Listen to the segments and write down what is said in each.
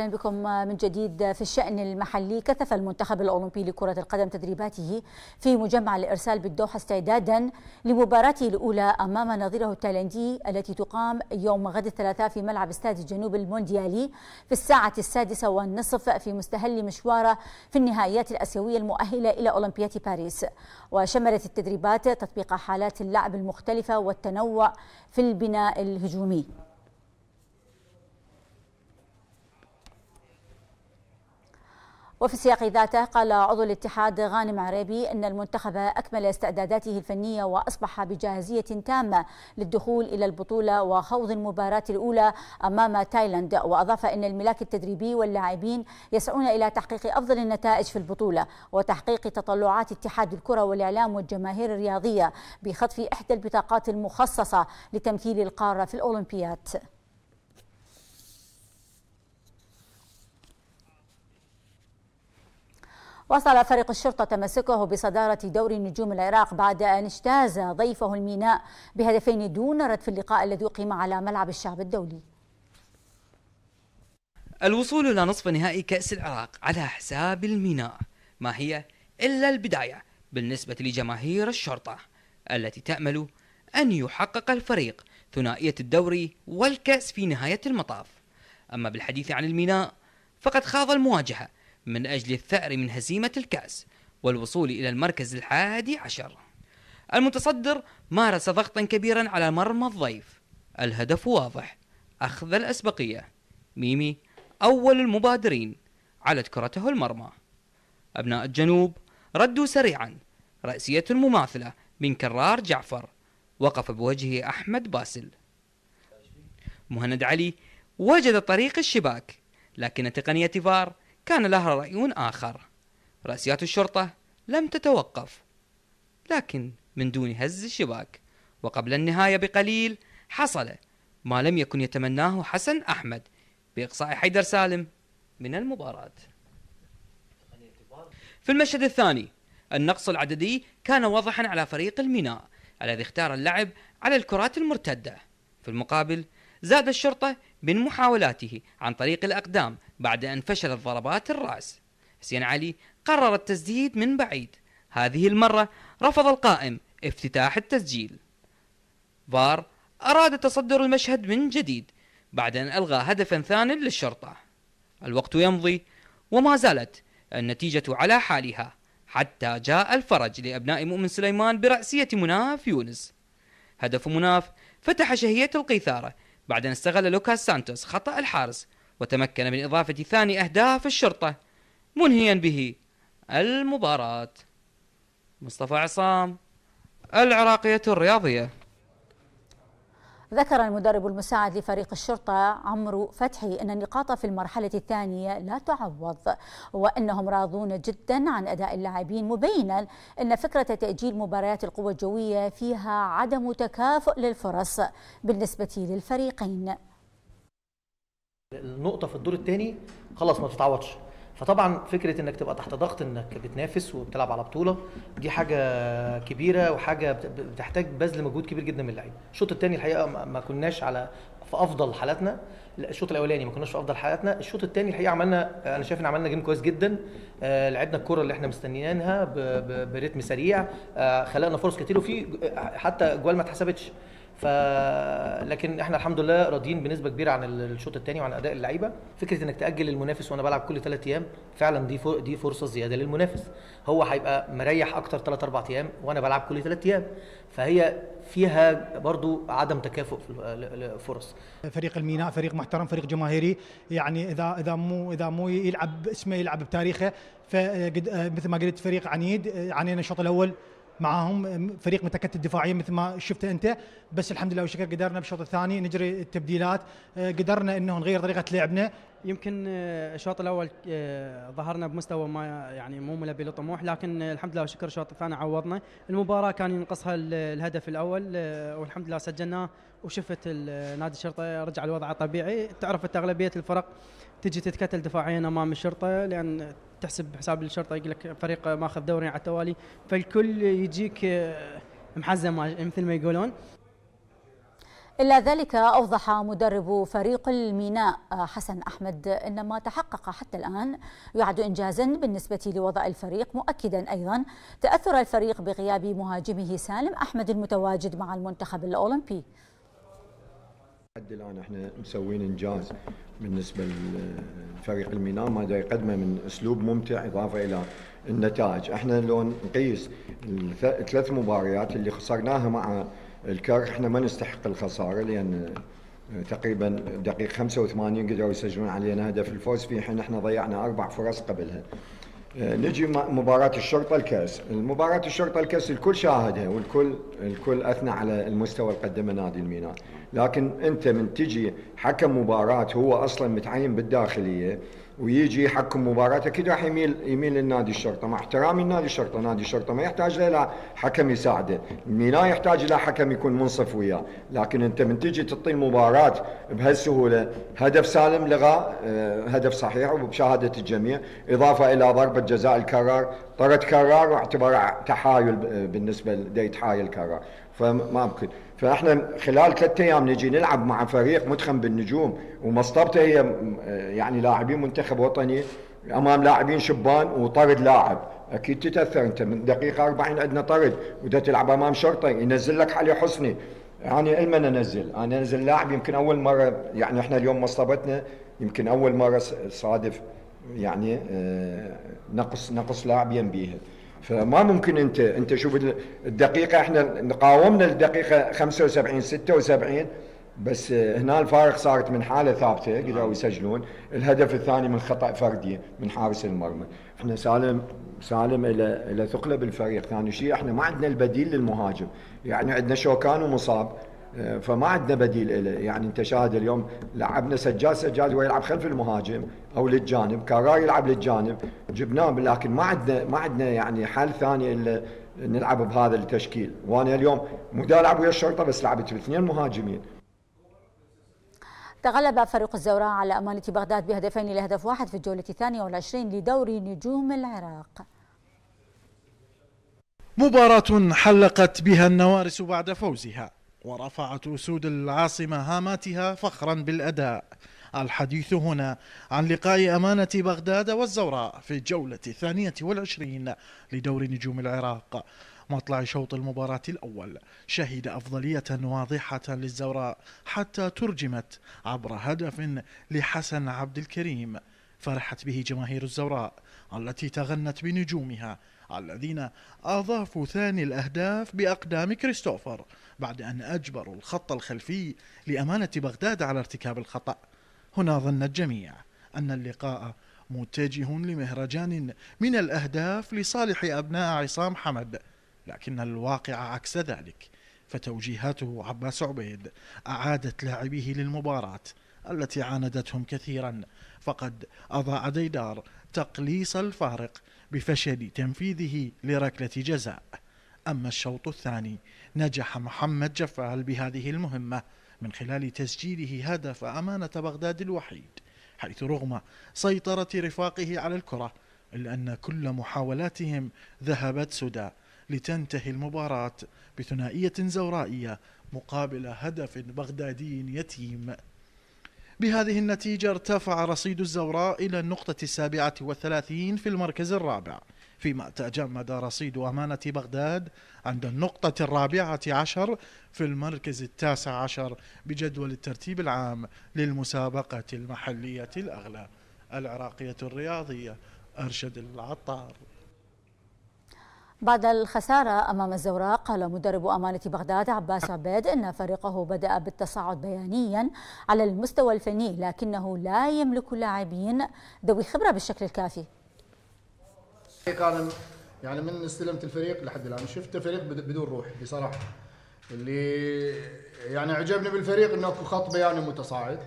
اهلا بكم من جديد في الشان المحلي كثف المنتخب الاولمبي لكره القدم تدريباته في مجمع الارسال بالدوحه استعدادا لمباراته الاولى امام نظيره التايلاندي التي تقام يوم غد الثلاثاء في ملعب استاد الجنوب المونديالي في الساعه السادسه والنصف في مستهل مشواره في النهائيات الاسيويه المؤهله الى اولمبياد باريس وشملت التدريبات تطبيق حالات اللعب المختلفه والتنوع في البناء الهجومي وفي السياق ذاته قال عضو الاتحاد غانم عريبي أن المنتخب أكمل استعداداته الفنية وأصبح بجاهزية تامة للدخول إلى البطولة وخوض المباراة الأولى أمام تايلاند وأضاف أن الملاك التدريبي واللاعبين يسعون إلى تحقيق أفضل النتائج في البطولة وتحقيق تطلعات اتحاد الكرة والإعلام والجماهير الرياضية بخطف إحدى البطاقات المخصصة لتمثيل القارة في الاولمبياد وصل فريق الشرطة تمسكه بصدارة دوري نجوم العراق بعد أن اجتاز ضيفه الميناء بهدفين دون رد في اللقاء الذي أقيم على ملعب الشعب الدولي الوصول إلى نصف نهائي كأس العراق على حساب الميناء ما هي إلا البداية بالنسبة لجماهير الشرطة التي تأمل أن يحقق الفريق ثنائية الدوري والكأس في نهاية المطاف أما بالحديث عن الميناء فقد خاض المواجهة من أجل الثأر من هزيمة الكأس والوصول إلى المركز الحادي عشر المتصدر مارس ضغطا كبيرا على مرمى الضيف الهدف واضح أخذ الأسبقية ميمي أول المبادرين علت كرته المرمى أبناء الجنوب ردوا سريعا رأسية مماثلة من كرار جعفر وقف بوجهه أحمد باسل مهند علي وجد طريق الشباك لكن تقنية فار كان لها رأي آخر رأسيات الشرطة لم تتوقف لكن من دون هز الشباك وقبل النهاية بقليل حصل ما لم يكن يتمناه حسن أحمد بإقصاء حيدر سالم من المباراة في المشهد الثاني النقص العددي كان واضحا على فريق الميناء الذي اختار اللعب على الكرات المرتدة في المقابل زاد الشرطة من محاولاته عن طريق الأقدام بعد أن فشلت ضربات الرأس حسين علي قرر التسديد من بعيد هذه المرة رفض القائم افتتاح التسجيل فار أراد تصدر المشهد من جديد بعد أن ألغى هدفا ثان للشرطة الوقت يمضي وما زالت النتيجة على حالها حتى جاء الفرج لأبناء مؤمن سليمان برأسية مناف يونس هدف مناف فتح شهية القيثارة بعد أن استغل لوكاس سانتوس خطأ الحارس وتمكن من إضافة ثاني أهداف الشرطة منهيا به المباراة مصطفى عصام العراقية الرياضية ذكر المدرب المساعد لفريق الشرطة عمرو فتحي أن النقاط في المرحلة الثانية لا تعوض وأنهم راضون جدا عن أداء اللاعبين مبينا أن فكرة تأجيل مباريات القوة الجوية فيها عدم تكافؤ للفرص بالنسبة للفريقين النقطة في الدور الثاني خلاص ما بتتعوضش فطبعا فكره انك تبقى تحت ضغط انك بتنافس وبتلعب على بطوله دي حاجه كبيره وحاجه بتحتاج بذل مجهود كبير جدا من اللعيبه الشوط الثاني الحقيقه ما كناش على في افضل حالاتنا الشوط الاولاني ما كناش في افضل حالاتنا الشوط الثاني الحقيقه عملنا انا شايف ان عملنا جيم كويس جدا آه، لعبنا الكره اللي احنا مستنيينها برتم سريع آه، خلقنا فرص كتير وفي حتى جوال ما اتحسبتش ف لكن احنا الحمد لله راضيين بنسبه كبيره عن الشوط الثاني وعن اداء اللعيبه فكره انك تاجل المنافس وانا بلعب كل ثلاث ايام فعلا دي فر... دي فرصه زياده للمنافس هو هيبقى مريح اكتر ثلاث اربع ايام وانا بلعب كل ثلاث ايام فهي فيها برضو عدم تكافؤ في الفرص فريق الميناء فريق محترم فريق جماهيري يعني اذا اذا مو اذا مو يلعب اسمه يلعب بتاريخه فمثل مثل ما قلت فريق عنيد عانينا الشوط الاول معاهم فريق متكتل دفاعيا مثل ما شفت انت بس الحمد لله والشكر قدرنا بالشوط الثاني نجري التبديلات آه، قدرنا انه نغير طريقه لعبنا يمكن آه، الشوط الاول آه، ظهرنا بمستوى ما يعني مو ملبي للطموح لكن الحمد لله والشكر الشوط الثاني عوضنا المباراه كان ينقصها الهدف الاول والحمد لله سجلناه وشفت نادي الشرطه رجع الوضع الطبيعي تعرف اغلبيه الفرق تجي تتكتل دفاعيا امام الشرطه لان تحسب حساب الشرطه يقول لك فريق ماخذ دوري على التوالي فالكل يجيك آه، محزم آه، مثل ما يقولون إلا ذلك أوضح مدرب فريق الميناء آه، حسن أحمد أن ما تحقق حتى الآن يعد إنجازا بالنسبة لوضع الفريق مؤكدا أيضا تأثر الفريق بغياب مهاجمه سالم أحمد المتواجد مع المنتخب الأولمبي لحد الان احنا مسوين انجاز بالنسبه لفريق الميناء ما دا يقدمه من اسلوب ممتع اضافه الى النتائج، احنا لو نقيس الثلاث مباريات اللي خسرناها مع الكر احنا ما نستحق الخساره لان تقريبا دقيقه 85 قدروا يسجلون علينا هدف الفوز في حين احنا ضيعنا اربع فرص قبلها. نجي مباراة الشرطة الكأس، مباراة الشرطة الكأس الكل شاهدها والكل الكل اثنى على المستوى اللي قدمه نادي الميناء، لكن انت من تجي حكم مباراة هو اصلا متعين بالداخلية ويجي يحكم مباراة اكيد راح يميل يميل للنادي الشرطه مع احترامي النادي الشرطه، نادي الشرطه ما يحتاج الى حكم يساعده، الميناء يحتاج الى حكم يكون منصف وياه، لكن انت من تجي تعطي المباراة بهالسهوله هدف سالم لغى آه، هدف صحيح وبشهاده الجميع، اضافه الى ضربه جزاء الكرار، طرد كرار واعتباره تحايل آه، بالنسبه ليتحايل كرار، فما ممكن فاحنا خلال ثلاثة ايام نجي نلعب مع فريق متخم بالنجوم ومصطبته هي يعني لاعبين منتخب وطني امام لاعبين شبان وطرد لاعب اكيد تتاثر انت من دقيقه 40 عندنا طرد وده تلعب امام شرطه ينزل لك علي حسني يعني المن انزل انا انزل لاعب يمكن اول مره يعني احنا اليوم مصطبتنا يمكن اول مره صادف يعني آه، نقص نقص لاعب ينبيها فما ممكن انت انت شوف الدقيقه احنا قاومنا الدقيقه 75 76 بس هنا الفارق صارت من حاله ثابته قدروا نعم. يسجلون الهدف الثاني من خطا فردي من حارس المرمى احنا سالم سالم الى الى ثقله بالفريق ثاني شيء احنا ما عندنا البديل للمهاجم يعني عندنا شوكان ومصاب آه، فما عندنا بديل له يعني انت شاهد اليوم لعبنا سجاد سجاد ويلعب خلف المهاجم او للجانب كارار يلعب للجانب جبناه لكن ما عندنا ما عندنا يعني حل ثاني الا نلعب بهذا التشكيل وانا اليوم مو العب ويا الشرطه بس لعبت باثنين مهاجمين تغلب فريق الزوراء على أمانة بغداد بهدفين لهدف واحد في الجولة الثانية والعشرين لدوري نجوم العراق مباراة حلقت بها النوارس بعد فوزها ورفعت أسود العاصمة هاماتها فخرا بالأداء الحديث هنا عن لقاء أمانة بغداد والزوراء في الجولة الثانية والعشرين لدور نجوم العراق مطلع شوط المباراة الأول شهد أفضلية واضحة للزوراء حتى ترجمت عبر هدف لحسن عبد الكريم فرحت به جماهير الزوراء التي تغنت بنجومها الذين أضافوا ثاني الأهداف بأقدام كريستوفر بعد أن أجبروا الخط الخلفي لأمانة بغداد على ارتكاب الخطأ هنا ظن الجميع أن اللقاء متجه لمهرجان من الأهداف لصالح أبناء عصام حمد لكن الواقع عكس ذلك فتوجيهاته عباس عبيد أعادت لاعبيه للمباراة التي عاندتهم كثيرا فقد أضاع ديدار تقليص الفارق بفشل تنفيذه لركلة جزاء أما الشوط الثاني نجح محمد جفال بهذه المهمة من خلال تسجيله هدف أمانة بغداد الوحيد حيث رغم سيطرة رفاقه على الكرة إلا أن كل محاولاتهم ذهبت سدى لتنتهي المباراة بثنائية زورائية مقابل هدف بغدادي يتيم بهذه النتيجة ارتفع رصيد الزوراء إلى النقطة السابعة والثلاثين في المركز الرابع فيما تجمد رصيد أمانة بغداد عند النقطة الرابعة عشر في المركز التاسع عشر بجدول الترتيب العام للمسابقة المحلية الأغلى العراقية الرياضية أرشد العطار بعد الخسارة أمام الزوراء قال مدرب أمانة بغداد عباس عبيد أن فريقه بدأ بالتصاعد بيانيا على المستوى الفني لكنه لا يملك لاعبين ذوي خبرة بالشكل الكافي هيك انا يعني من استلمت الفريق لحد الان شفت فريق بدون روح بصراحه اللي يعني عجبني بالفريق انه اكو خط بياني متصاعد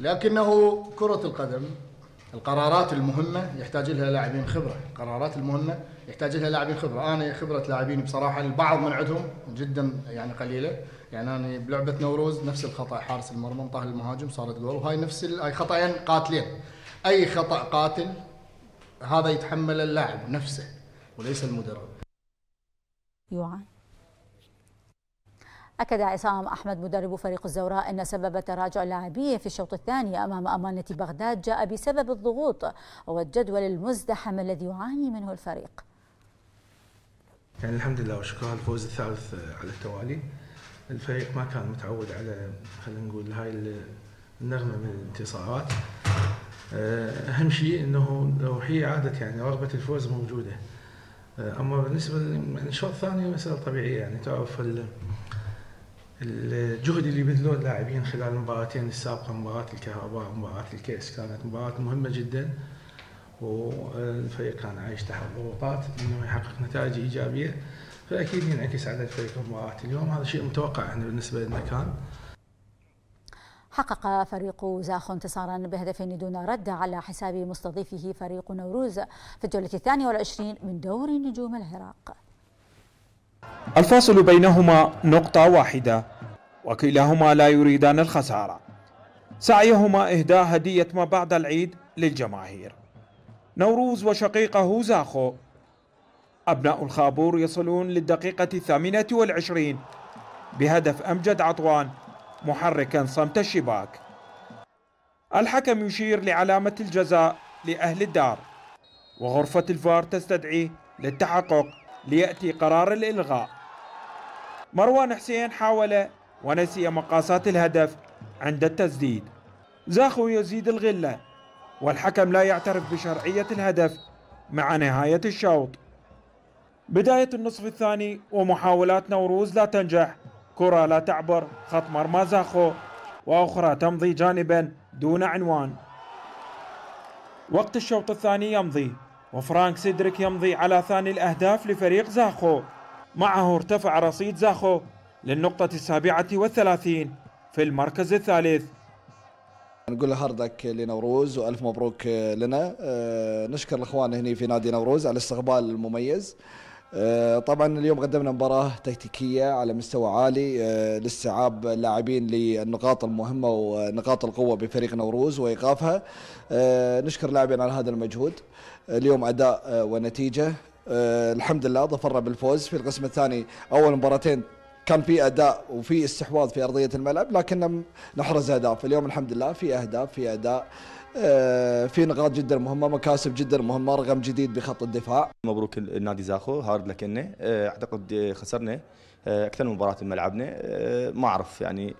لكنه كرة القدم القرارات المهمة يحتاج لها لاعبين خبرة، القرارات المهمة يحتاج لها لاعبين خبرة، أنا خبرة لاعبين بصراحة البعض من عندهم جدا يعني قليلة، يعني أنا بلعبة نوروز نفس الخطأ حارس المرمى طاح المهاجم صارت جول وهاي نفس هاي خطأين قاتلين، أي خطأ قاتل هذا يتحمل اللاعب نفسه وليس المدرب يوعى أكد عصام أحمد مدرب فريق الزوراء أن سبب تراجع لاعبيه في الشوط الثاني أمام أمانة بغداد جاء بسبب الضغوط والجدول المزدحم الذي يعاني منه الفريق يعني الحمد لله وشكرا الفوز الثالث على التوالي الفريق ما كان متعود على خلينا نقول هاي النغمه من الانتصارات آه، اهم شيء انه لو هي عادت يعني رغبه الفوز موجوده آه، اما بالنسبه للشوط الثاني مساله طبيعيه يعني تعرف الجهد اللي بذلوه اللاعبين خلال المباراتين السابقه مباراه الكهرباء ومباراه الكيس كانت مباراه مهمه جدا والفريق كان عايش تحت ضغوطات انه يحقق نتائج ايجابيه فاكيد ينعكس على الفريق مباراه اليوم هذا شيء متوقع يعني بالنسبه لنا كان حقق فريق زاخ انتصارا بهدف دون رد على حساب مستضيفه فريق نوروز في الجولة الثانية والعشرين من دور نجوم العراق الفاصل بينهما نقطة واحدة وكلاهما لا يريدان الخسارة سعيهما إهداء هدية ما بعد العيد للجماهير نوروز وشقيقه زاخو أبناء الخابور يصلون للدقيقة الثامنة والعشرين بهدف أمجد عطوان محركا صمت الشباك الحكم يشير لعلامة الجزاء لأهل الدار وغرفة الفار تستدعي للتحقق ليأتي قرار الإلغاء مروان حسين حاول ونسي مقاسات الهدف عند التسديد زاخو يزيد الغلة والحكم لا يعترف بشرعية الهدف مع نهاية الشوط بداية النصف الثاني ومحاولات نوروز لا تنجح كرة لا تعبر خط مرمى زاخو وأخرى تمضي جانبا دون عنوان وقت الشوط الثاني يمضي وفرانك سيدريك يمضي على ثاني الأهداف لفريق زاخو معه ارتفع رصيد زاخو للنقطة السابعة والثلاثين في المركز الثالث نقول له هاردك لنوروز والف مبروك لنا أه، نشكر الاخوان هنا في نادي نوروز على الاستقبال المميز آه، طبعا اليوم قدمنا مباراة تكتيكية على مستوى عالي آه، لاستيعاب اللاعبين للنقاط المهمة ونقاط القوة بفريق نوروز وإيقافها آه، نشكر اللاعبين على هذا المجهود اليوم أداء ونتيجة الحمد لله ظفرنا بالفوز في القسم الثاني أول مباراتين كان في اداء وفي استحواذ في ارضيه الملعب لكن نحرز اهداف اليوم الحمد لله في اهداف في اداء آه، في نقاط جدا مهمه مكاسب جدا مهمه رقم جديد بخط الدفاع مبروك النادي زاخو هارد لكنه آه، اعتقد خسرنا آه، اكثر من مباراه ملعبنا ما اعرف يعني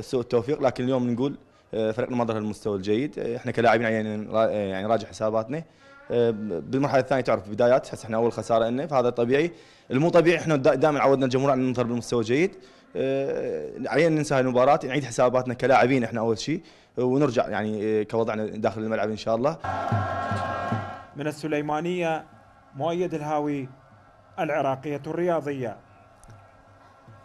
سوء التوفيق لكن اليوم نقول فريقنا ما ظهر المستوى الجيد احنا كلاعبين يعني يعني راجع حساباتنا بالمرحله الثانيه تعرف بدايات احنا اول خساره لنا فهذا طبيعي المو طبيعي احنا دائما عودنا الجمهور على نظهر بالمستوى الجيد آه، علينا ننسى هاي المباراه نعيد حساباتنا كلاعبين احنا اول شيء ونرجع يعني آه، كوضعنا داخل الملعب ان شاء الله من السليمانيه مؤيد الهاوي العراقيه الرياضيه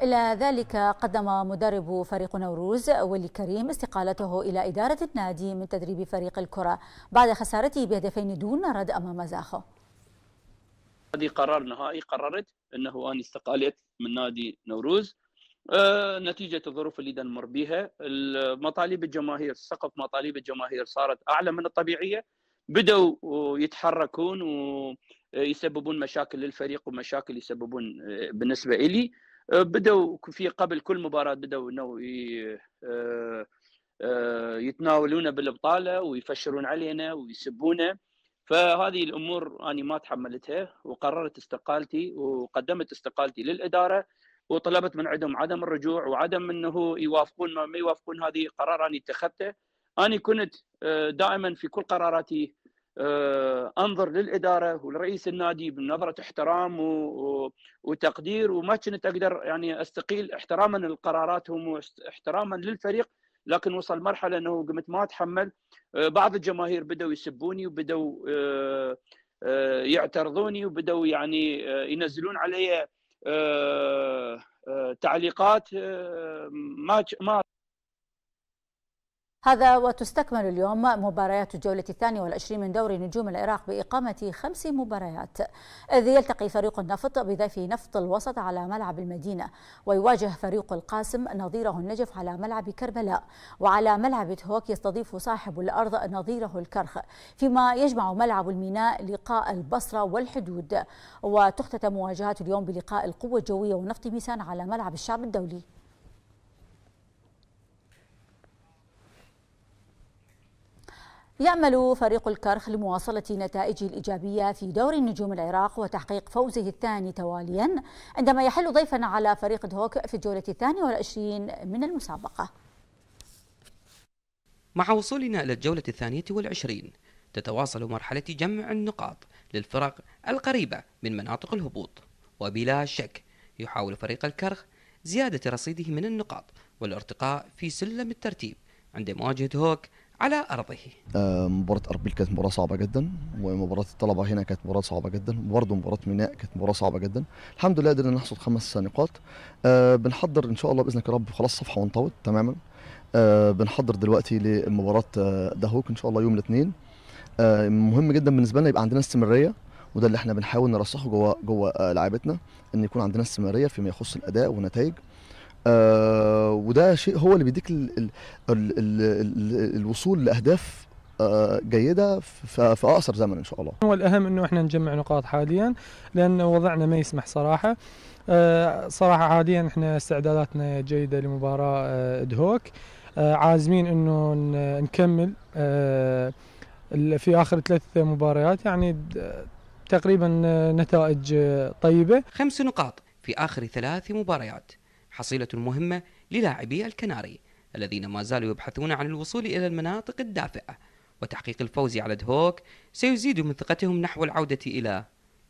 إلى ذلك قدم مدرب فريق نوروز ولي كريم استقالته إلى إدارة النادي من تدريب فريق الكرة بعد خسارته بهدفين دون رد أمام زاخو هذه قرار نهائي قررت أنه أنا استقالت من نادي نوروز آه، نتيجة الظروف اللي نمر بها مطالب الجماهير سقف مطالب الجماهير صارت أعلى من الطبيعية بدأوا يتحركون ويسببون مشاكل للفريق ومشاكل يسببون آه، بالنسبة إلي آه، بدأوا في قبل كل مباراة بدأوا أنه يتناولون بالبطالة ويفشرون علينا ويسبونا فهذه الأمور أنا ما تحملتها وقررت استقالتي وقدمت استقالتي للإدارة وطلبت من عندهم عدم الرجوع وعدم انه يوافقون ما يوافقون هذه قرار انا اتخذته انا كنت آه، دائما في كل قراراتي آه، انظر للاداره ولرئيس النادي بنظره احترام وتقدير وما كنت اقدر يعني استقيل احتراما لقراراتهم واحتراما للفريق لكن وصل مرحله انه قمت ما اتحمل آه، بعض الجماهير بداوا يسبوني وبداوا يعترضوني وبداوا يعني ينزلون علي آه، آه، تعليقات آه، ما ما هذا وتستكمل اليوم مباريات الجولة الثانية والعشرين من دوري نجوم العراق بإقامة خمس مباريات إذ يلتقي فريق النفط بضيف نفط الوسط على ملعب المدينة ويواجه فريق القاسم نظيره النجف على ملعب كربلاء وعلى ملعب تهوك يستضيف صاحب الأرض نظيره الكرخ فيما يجمع ملعب الميناء لقاء البصرة والحدود وتختتم مواجهات اليوم بلقاء القوة الجوية ونفط ميسان على ملعب الشعب الدولي يأمل فريق الكرخ لمواصلة نتائجه الإيجابية في دور نجوم العراق وتحقيق فوزه الثاني تواليا عندما يحل ضيفا على فريق دهوك في الجولة الثانية والعشرين من المسابقة مع وصولنا إلى الجولة الثانية والعشرين تتواصل مرحلة جمع النقاط للفرق القريبة من مناطق الهبوط وبلا شك يحاول فريق الكرخ زيادة رصيده من النقاط والارتقاء في سلم الترتيب عند مواجهة هوك على ارضه. آه، مباراة اربيل كانت مباراة صعبة جدا ومباراة الطلبة هنا كانت مباراة صعبة جدا وبرضه مباراة ميناء كانت مباراة صعبة جدا. الحمد لله قدرنا نحصد خمس نقاط. آه، بنحضر ان شاء الله باذنك يا رب خلاص الصفحة وانطوت تماما. آه، بنحضر دلوقتي لمباراة دهوك ان شاء الله يوم الاثنين. مهم جدا بالنسبة لنا يبقى عندنا استمرارية وده اللي احنا بنحاول نرسخه جوه جوه لعيبتنا ان يكون عندنا استمراريه فيما يخص الاداء والنتائج وده شيء هو اللي بيديك الـ الـ الـ الـ الـ الوصول لاهداف آه، جيده في اقصر زمن ان شاء الله. هو الاهم انه احنا نجمع نقاط حاليا لان وضعنا ما يسمح صراحه. آه، صراحه حاليا احنا استعداداتنا جيده لمباراه آه، دهوك عازمين انه نكمل في اخر ثلاث مباريات يعني تقريبا نتائج طيبه. خمس نقاط في اخر ثلاث مباريات. حصيله مهمه للاعبي الكناري الذين ما زالوا يبحثون عن الوصول إلى المناطق الدافئة وتحقيق الفوز على دهوك سيزيد من ثقتهم نحو العودة إلى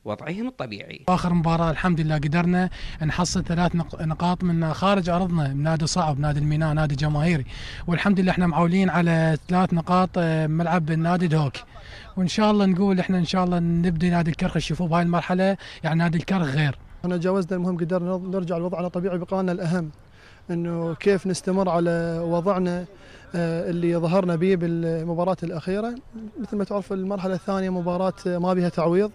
وضعهم الطبيعي آخر مباراة الحمد لله قدرنا نحصل ثلاث نقاط من خارج أرضنا من نادي صعب نادي الميناء نادي جماهيري والحمد لله احنا معولين على ثلاث نقاط آه، ملعب نادي دهوك وإن شاء الله نقول احنا إن شاء الله نبدي نادي الكرخ تشوفوه بهاي المرحلة يعني نادي الكرخ غير احنا جاوزنا المهم قدرنا نرجع لوضعنا الطبيعي بقانا الأهم انه كيف نستمر على وضعنا آه، اللي ظهرنا به بالمباراه الاخيره مثل ما تعرف المرحله الثانيه مباراه ما بها تعويض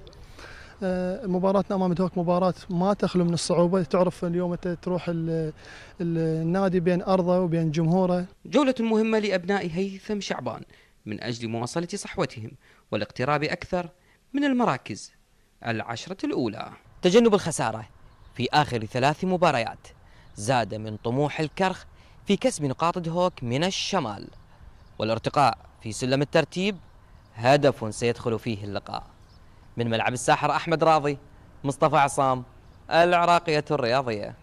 آه، مباراتنا امام دوك مباراه ما تخلو من الصعوبه تعرف اليوم انت تروح النادي بين ارضه وبين جمهوره جوله مهمه لابناء هيثم شعبان من اجل مواصله صحوتهم والاقتراب اكثر من المراكز العشره الاولى تجنب الخساره في اخر ثلاث مباريات زاد من طموح الكرخ في كسب نقاط دهوك من الشمال والارتقاء في سلم الترتيب هدف سيدخل فيه اللقاء من ملعب الساحر أحمد راضي مصطفى عصام العراقية الرياضية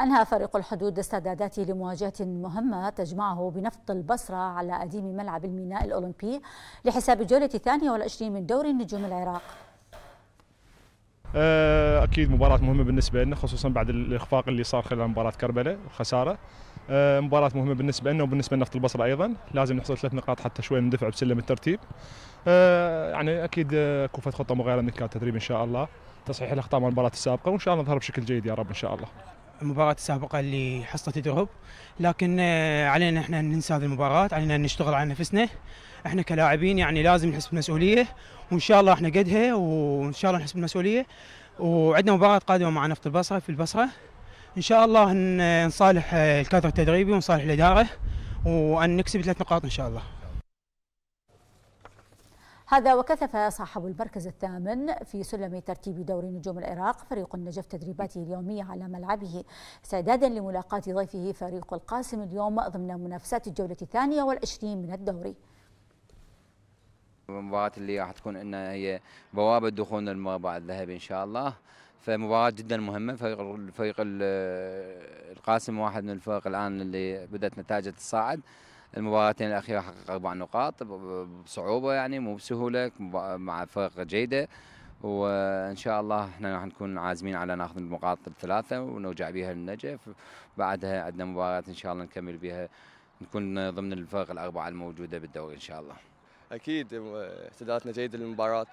أنهى فريق الحدود استعداداته لمواجهة مهمة تجمعه بنفط البصرة على أديم ملعب الميناء الأولمبي لحساب الجولة الثانية والعشرين من دوري النجوم العراق آه، اكيد مباراه مهمه بالنسبه لنا خصوصا بعد الاخفاق اللي صار خلال مباراه كربله الخساره آه، مباراه مهمه بالنسبه لنا وبالنسبه لنفط البصره ايضا لازم نحصل ثلاث نقاط حتى شوي ندفع بسلم الترتيب آه، يعني اكيد كوفة خطه مغيرة من التدريب ان شاء الله تصحيح الاخطاء من المباراه السابقه وان شاء الله نظهر بشكل جيد يا رب ان شاء الله المباراة السابقة اللي حصلت دروب لكن آه، علينا احنا ننسى هذه المباراة علينا نشتغل على نفسنا احنا كلاعبين يعني لازم نحس بالمسؤولية وان شاء الله احنا قدها وان شاء الله نحس بالمسؤولية وعندنا مباراة قادمة مع نفط البصرة في البصرة ان شاء الله آه، نصالح آه، الكادر التدريبي ونصالح الإدارة وان نكسب ثلاث نقاط ان شاء الله هذا وكثف صاحب المركز الثامن في سلم ترتيب دوري نجوم العراق فريق النجف تدريباته اليومية على ملعبه استعدادا لملاقاة ضيفه فريق القاسم اليوم ضمن منافسات الجولة الثانية والعشرين من الدوري المباراه اللي راح تكون انها هي بوابه دخول المربع الذهبي ان شاء الله فمباراه جدا مهمه فريق الفريق القاسم واحد من الفرق الان اللي بدات نتائجه تصاعد المباراتين الأخيرة حقق أربع نقاط بصعوبة يعني مو بسهولة مع فرق جيدة وان شاء الله احنا راح نكون عازمين على ناخذ النقاط الثلاثه ونرجع بها للنجف بعدها عندنا مباراه ان شاء الله نكمل بها نكون ضمن الفرق الاربعه الموجوده بالدوري ان شاء الله. اكيد استعداداتنا جيده للمباراه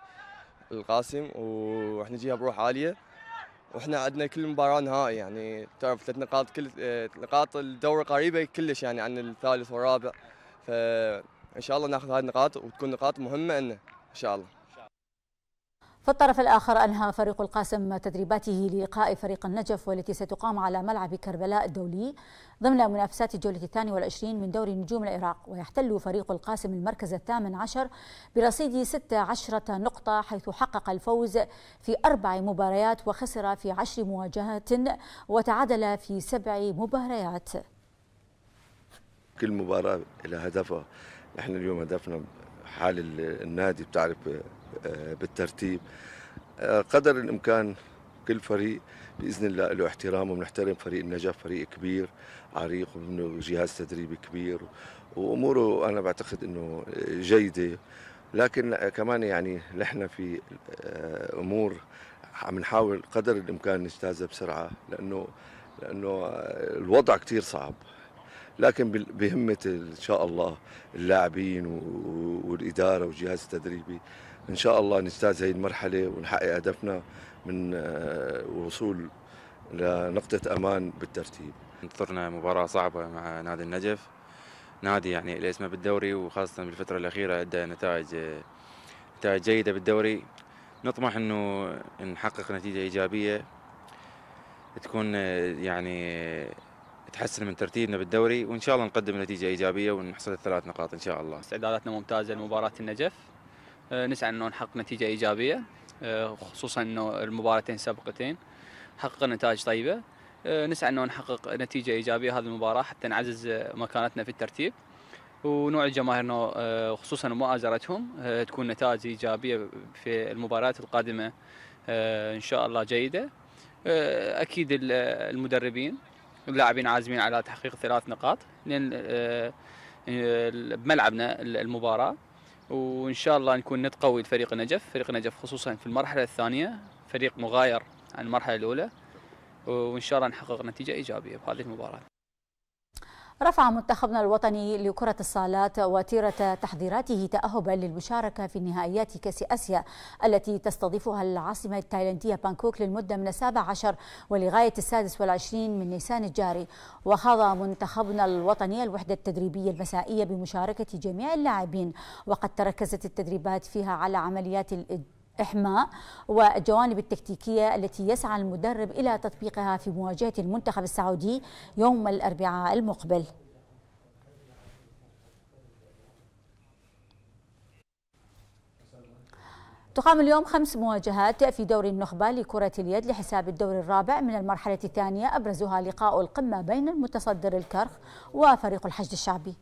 القاسم وراح نجيها بروح عاليه واحنا عندنا كل مباراه نهائي يعني تعرف ثلاث نقاط كل آه، نقاط الدوري قريبه كلش يعني عن الثالث والرابع فان شاء الله ناخذ هاي النقاط وتكون نقاط مهمه لنا ان شاء الله في الطرف الآخر أنهى فريق القاسم تدريباته للقاء فريق النجف والتي ستقام على ملعب كربلاء الدولي ضمن منافسات الجولة الثانية والعشرين من دوري نجوم العراق ويحتل فريق القاسم المركز الثامن عشر برصيد 16 نقطة حيث حقق الفوز في أربع مباريات وخسر في عشر مواجهات وتعادل في سبع مباريات كل مباراة لها هدفها نحن اليوم هدفنا حال النادي بتعرف آه، بالترتيب آه، قدر الامكان كل فريق باذن الله له احترامه بنحترم فريق النجف فريق كبير عريق ومنه جهاز تدريبي كبير واموره انا بعتقد انه جيده لكن كمان يعني نحن في آه، امور عم نحاول قدر الامكان نجتازها بسرعه لانه لانه الوضع كثير صعب لكن بهمه ان شاء الله اللاعبين والاداره والجهاز التدريبي ان شاء الله نجتاز هذه المرحله ونحقق هدفنا من آه، وصول لنقطه امان بالترتيب انتظرنا مباراه صعبه مع نادي النجف نادي يعني له اسمه بالدوري وخاصه بالفتره الاخيره ادى نتائج نتائج جيده بالدوري نطمح انه نحقق نتيجه ايجابيه تكون آه، يعني تحسن من ترتيبنا بالدوري وان شاء الله نقدم نتيجه ايجابيه ونحصل الثلاث نقاط ان شاء الله. استعداداتنا ممتازه لمباراه النجف آه، نسعى انه نحقق نتيجه ايجابيه آه، خصوصا انه المباراتين السابقتين حققنا نتائج طيبه آه، نسعى انه نحقق نتيجه ايجابيه هذه المباراه حتى نعزز مكانتنا في الترتيب ونوع الجماهير خصوصا مؤازرتهم تكون نتائج ايجابيه في المباريات القادمه ان شاء الله جيده اكيد المدربين اللاعبين عازمين على تحقيق ثلاث نقاط لان بملعبنا المباراه وان شاء الله نكون نتقوي فريق لفريق نجف فريق نجف خصوصا في المرحله الثانيه فريق مغاير عن المرحله الاولى وان شاء الله نحقق نتيجه ايجابيه بهذه المباراه رفع منتخبنا الوطني لكرة الصالات وتيرة تحضيراته تأهبا للمشاركة في نهائيات كأس آسيا التي تستضيفها العاصمة التايلاندية بانكوك للمدة من السابع عشر ولغاية السادس والعشرين من نيسان الجاري وخاض منتخبنا الوطني الوحدة التدريبية المسائية بمشاركة جميع اللاعبين وقد تركزت التدريبات فيها على عمليات الإدارة إحماء والجوانب التكتيكية التي يسعى المدرب إلى تطبيقها في مواجهة المنتخب السعودي يوم الأربعاء المقبل تقام اليوم خمس مواجهات في دوري النخبة لكرة اليد لحساب الدور الرابع من المرحلة الثانية أبرزها لقاء القمة بين المتصدر الكرخ وفريق الحشد الشعبي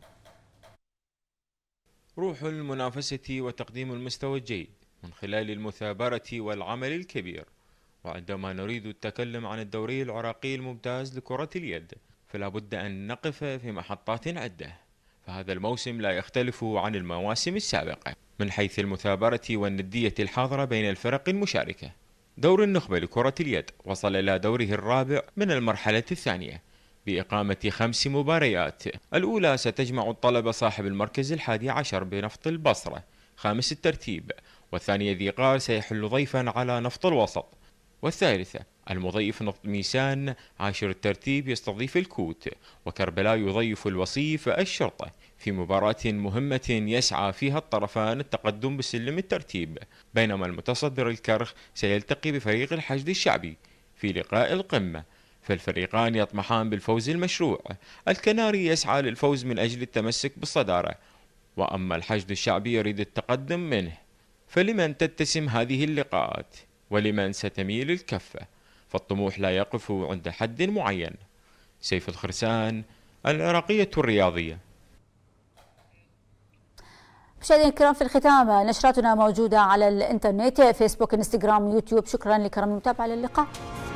روح المنافسة وتقديم المستوى الجيد من خلال المثابرة والعمل الكبير وعندما نريد التكلم عن الدوري العراقي الممتاز لكرة اليد فلا بد أن نقف في محطات عدة فهذا الموسم لا يختلف عن المواسم السابقة من حيث المثابرة والندية الحاضرة بين الفرق المشاركة دور النخبة لكرة اليد وصل إلى دوره الرابع من المرحلة الثانية بإقامة خمس مباريات الأولى ستجمع الطلبة صاحب المركز الحادي عشر بنفط البصرة خامس الترتيب والثانية ذي سيحل ضيفا على نفط الوسط والثالثة المضيف نفط ميسان عاشر الترتيب يستضيف الكوت وكربلاء يضيف الوصيف الشرطة في مباراة مهمة يسعى فيها الطرفان التقدم بسلم الترتيب بينما المتصدر الكرخ سيلتقي بفريق الحشد الشعبي في لقاء القمة فالفريقان يطمحان بالفوز المشروع الكناري يسعى للفوز من أجل التمسك بالصدارة وأما الحشد الشعبي يريد التقدم منه فلمن تتسم هذه اللقاءات ولمن ستميل الكفة فالطموح لا يقف عند حد معين سيف الخرسان العراقية الرياضية مشاهدينا الكرام في الختام نشراتنا موجودة على الإنترنت فيسبوك انستغرام يوتيوب شكرا لكرم المتابعة للقاء